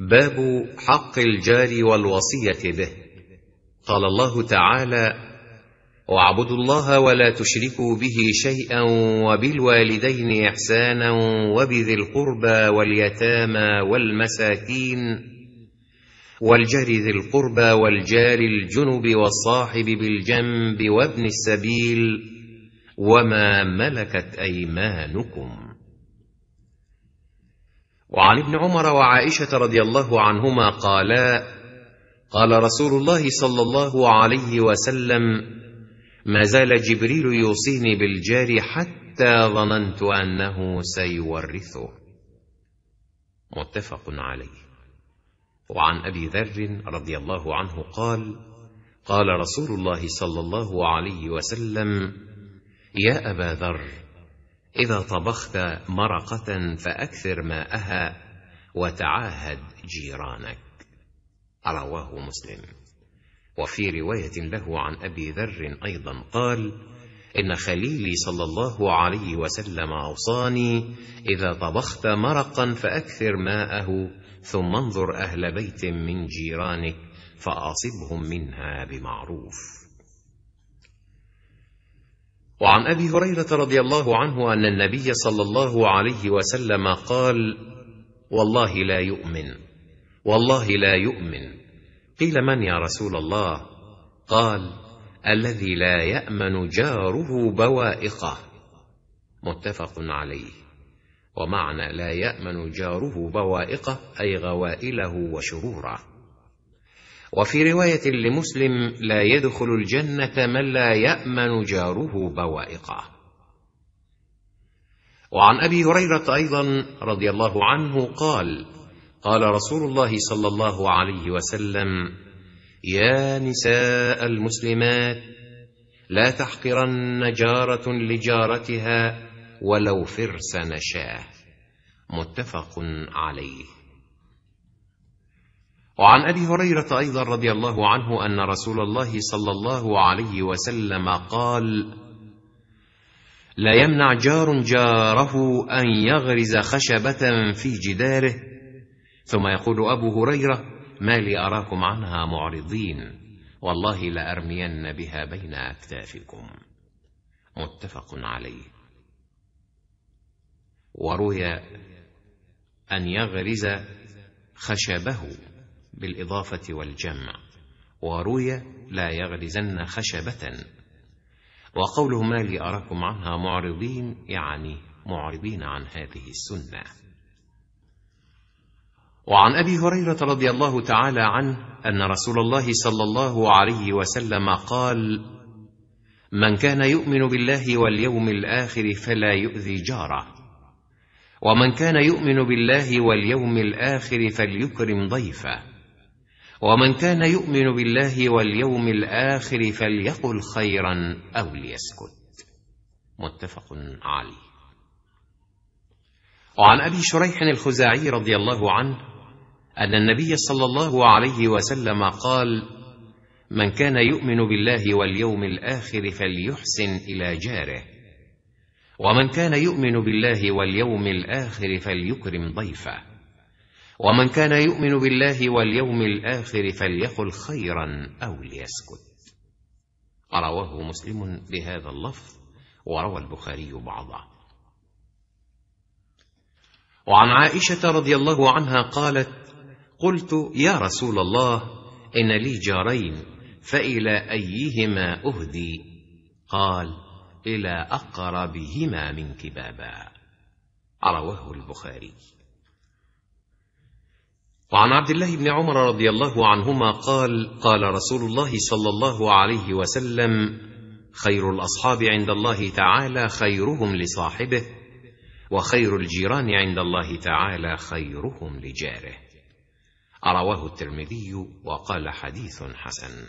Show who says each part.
Speaker 1: باب حق الجار والوصيه به قال الله تعالى واعبدوا الله ولا تشركوا به شيئا وبالوالدين احسانا وبذي القربى واليتامى والمساكين والجار ذي القربى والجار الجنب والصاحب بالجنب وابن السبيل وما ملكت ايمانكم وعن ابن عمر وعائشه رضي الله عنهما قالا قال رسول الله صلى الله عليه وسلم ما زال جبريل يوصيني بالجار حتى ظننت انه سيورثه متفق عليه وعن ابي ذر رضي الله عنه قال قال رسول الله صلى الله عليه وسلم يا ابا ذر إذا طبخت مرقة فأكثر ماءها وتعاهد جيرانك رواه مسلم وفي رواية له عن أبي ذر أيضا قال إن خليلي صلى الله عليه وسلم أوصاني إذا طبخت مرقا فأكثر ماءه ثم انظر أهل بيت من جيرانك فأصبهم منها بمعروف وعن ابي هريره رضي الله عنه ان النبي صلى الله عليه وسلم قال والله لا يؤمن والله لا يؤمن قيل من يا رسول الله قال الذي لا يامن جاره بوائقه متفق عليه ومعنى لا يامن جاره بوائقه اي غوائله وشروره وفي روايه لمسلم لا يدخل الجنه من لا يامن جاره بوائقه وعن ابي هريره ايضا رضي الله عنه قال قال رسول الله صلى الله عليه وسلم يا نساء المسلمات لا تحقرن جاره لجارتها ولو فرس نشاه متفق عليه وعن ابي هريره ايضا رضي الله عنه ان رسول الله صلى الله عليه وسلم قال لا يمنع جار جاره ان يغرز خشبه في جداره ثم يقول ابو هريره ما لي اراكم عنها معرضين والله لارمين بها بين اكتافكم متفق عليه وروي ان يغرز خشبه بالإضافة والجمع وروي لا يغرزن خشبة وقوله ما لي أراكم عنها معرضين يعني معرضين عن هذه السنة وعن أبي هريرة رضي الله تعالى عنه أن رسول الله صلى الله عليه وسلم قال من كان يؤمن بالله واليوم الآخر فلا يؤذي جاره ومن كان يؤمن بالله واليوم الآخر فليكرم ضيفه ومن كان يؤمن بالله واليوم الآخر فليقل خيرا أو ليسكت متفق عليه وعن أبي شريح الخزاعي رضي الله عنه أن النبي صلى الله عليه وسلم قال من كان يؤمن بالله واليوم الآخر فليحسن إلى جاره ومن كان يؤمن بالله واليوم الآخر فليكرم ضيفه ومن كان يؤمن بالله واليوم الآخر فليقل خيرا أو ليسكت رواه مسلم بهذا اللفظ وروى البخاري بعضه وعن عائشة رضي الله عنها قالت قلت يا رسول الله إن لي جارين فإلى أيهما أهدي قال إلى أقربهما منك بابا رواه البخاري وعن عبد الله بن عمر رضي الله عنهما قال قال رسول الله صلى الله عليه وسلم خير الاصحاب عند الله تعالى خيرهم لصاحبه وخير الجيران عند الله تعالى خيرهم لجاره رواه الترمذي وقال حديث حسن